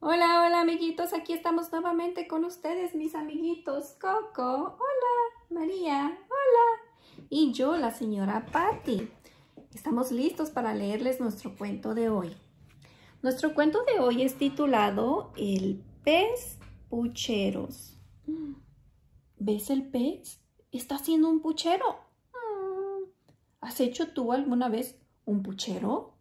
Hola, hola amiguitos, aquí estamos nuevamente con ustedes, mis amiguitos. Coco, hola, María, hola. Y yo, la señora Patty. Estamos listos para leerles nuestro cuento de hoy. Nuestro cuento de hoy es titulado El pez pucheros. ¿Ves el pez? Está haciendo un puchero. Mm. ¿Has hecho tú alguna vez un puchero?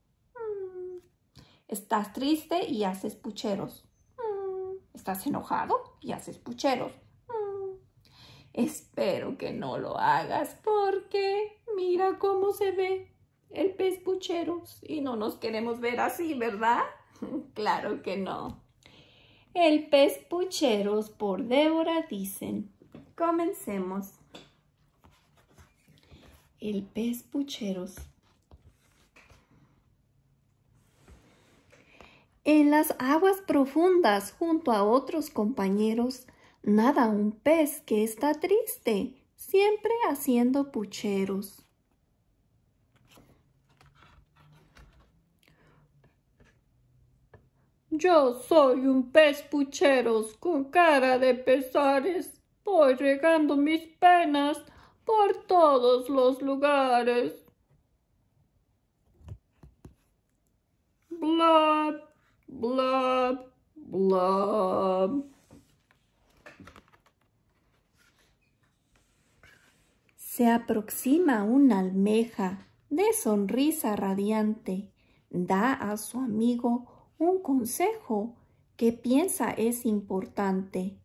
Estás triste y haces pucheros. Mm. Estás enojado y haces pucheros. Mm. Espero que no lo hagas porque mira cómo se ve el pez pucheros. y no nos queremos ver así, ¿verdad? claro que no. El pez pucheros por Débora dicen. Comencemos. El pez pucheros. En las aguas profundas junto a otros compañeros nada un pez que está triste, siempre haciendo pucheros. Yo soy un pez pucheros con cara de pesares. Voy regando mis penas por todos los lugares blob, blob. Se aproxima una almeja de sonrisa radiante. Da a su amigo un consejo que piensa es importante.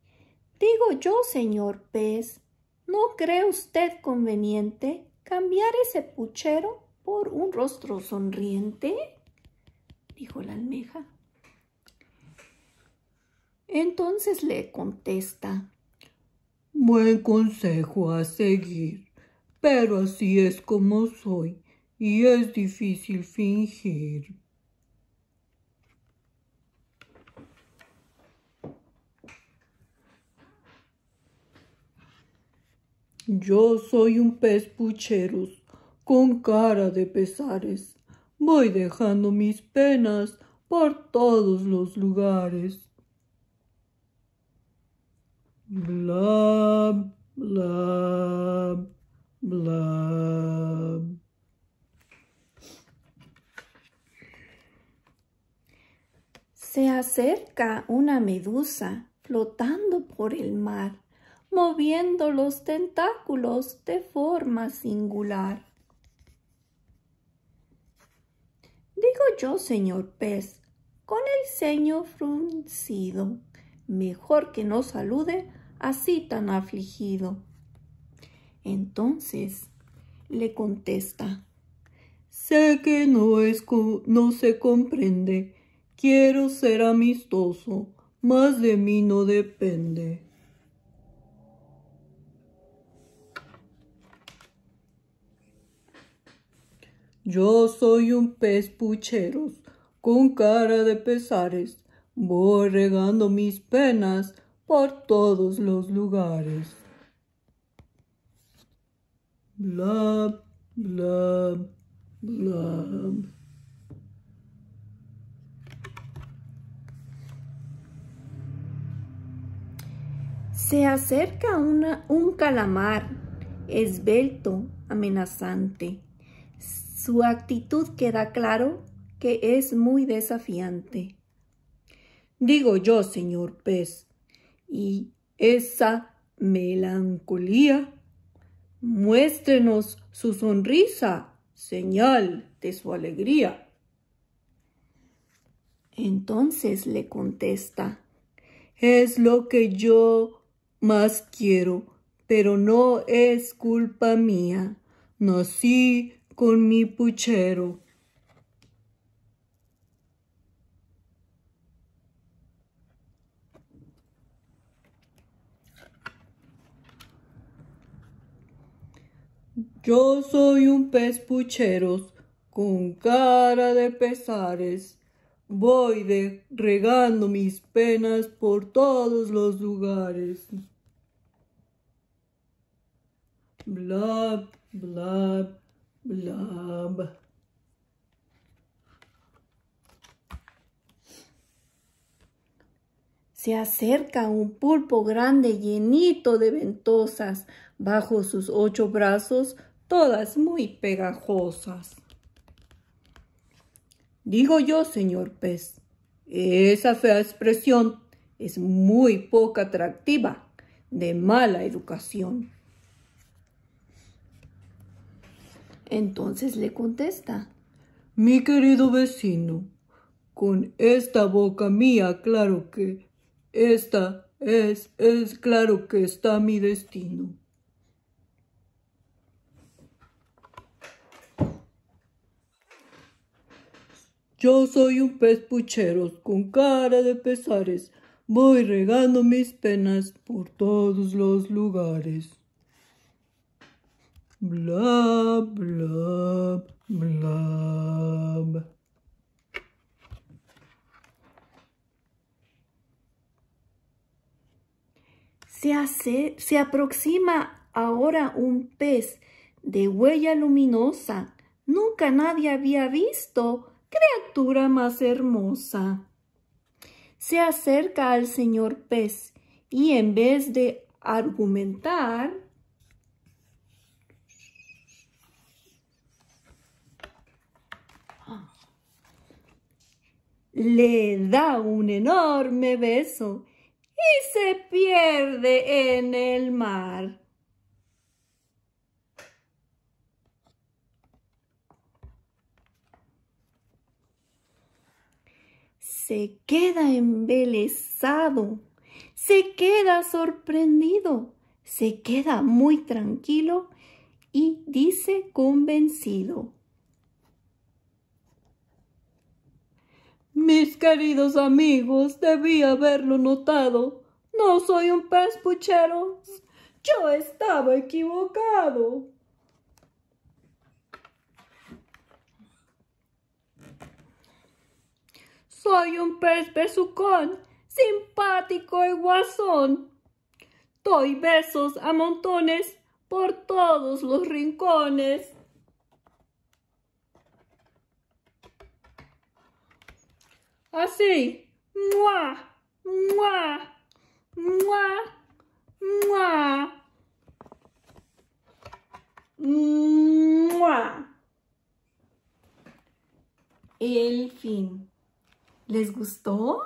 Digo yo, señor pez, ¿no cree usted conveniente cambiar ese puchero por un rostro sonriente? dijo la almeja. Entonces le contesta. Buen consejo a seguir, pero así es como soy y es difícil fingir. Yo soy un pez pucheros con cara de pesares. Voy dejando mis penas por todos los lugares. Blub, blub, blub. Se acerca una medusa flotando por el mar, moviendo los tentáculos de forma singular. Digo yo, señor pez, con el ceño fruncido, mejor que no salude así tan afligido? Entonces le contesta, sé que no, es no se comprende, quiero ser amistoso, más de mí no depende. Yo soy un pez pucheros, con cara de pesares, voy regando mis penas por todos los lugares. Bla, bla, bla. Se acerca una, un calamar, esbelto, amenazante. Su actitud queda claro que es muy desafiante. Digo yo, señor pez, y esa melancolía. Muéstrenos su sonrisa, señal de su alegría. Entonces le contesta, es lo que yo más quiero, pero no es culpa mía. Nací con mi puchero Yo soy un pez pucheros con cara de pesares. Voy regando mis penas por todos los lugares. Blab, blab, blab. Se acerca un pulpo grande llenito de ventosas. Bajo sus ocho brazos todas muy pegajosas. Digo yo, señor pez, esa fea expresión es muy poco atractiva, de mala educación. Entonces le contesta, mi querido vecino, con esta boca mía, claro que, esta es, es claro que está mi destino. Yo soy un pez pucheros con cara de pesares. Voy regando mis penas por todos los lugares. Bla, bla, bla. Se, hace, se aproxima ahora un pez de huella luminosa. Nunca nadie había visto criatura más hermosa. Se acerca al señor pez y en vez de argumentar, le da un enorme beso y se pierde en el mar. se queda embelesado, se queda sorprendido, se queda muy tranquilo y dice convencido. Mis queridos amigos, debí haberlo notado. No soy un pez puchero. Yo estaba equivocado. Soy un pez besucón, simpático y guasón. Doy besos a montones por todos los rincones. Así. ¡Mua! ¡Mua! ¡Mua! ¡Mua! ¡Mua! El fin. ¿Les gustó?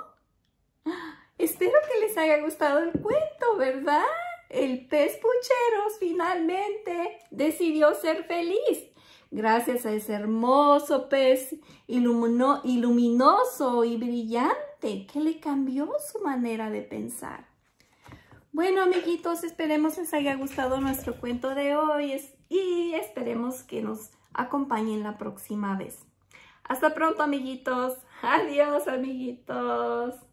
Espero que les haya gustado el cuento, ¿verdad? El pez pucheros finalmente decidió ser feliz. Gracias a ese hermoso pez iluminoso y brillante que le cambió su manera de pensar. Bueno, amiguitos, esperemos les haya gustado nuestro cuento de hoy y esperemos que nos acompañen la próxima vez. Hasta pronto, amiguitos. Adiós, amiguitos.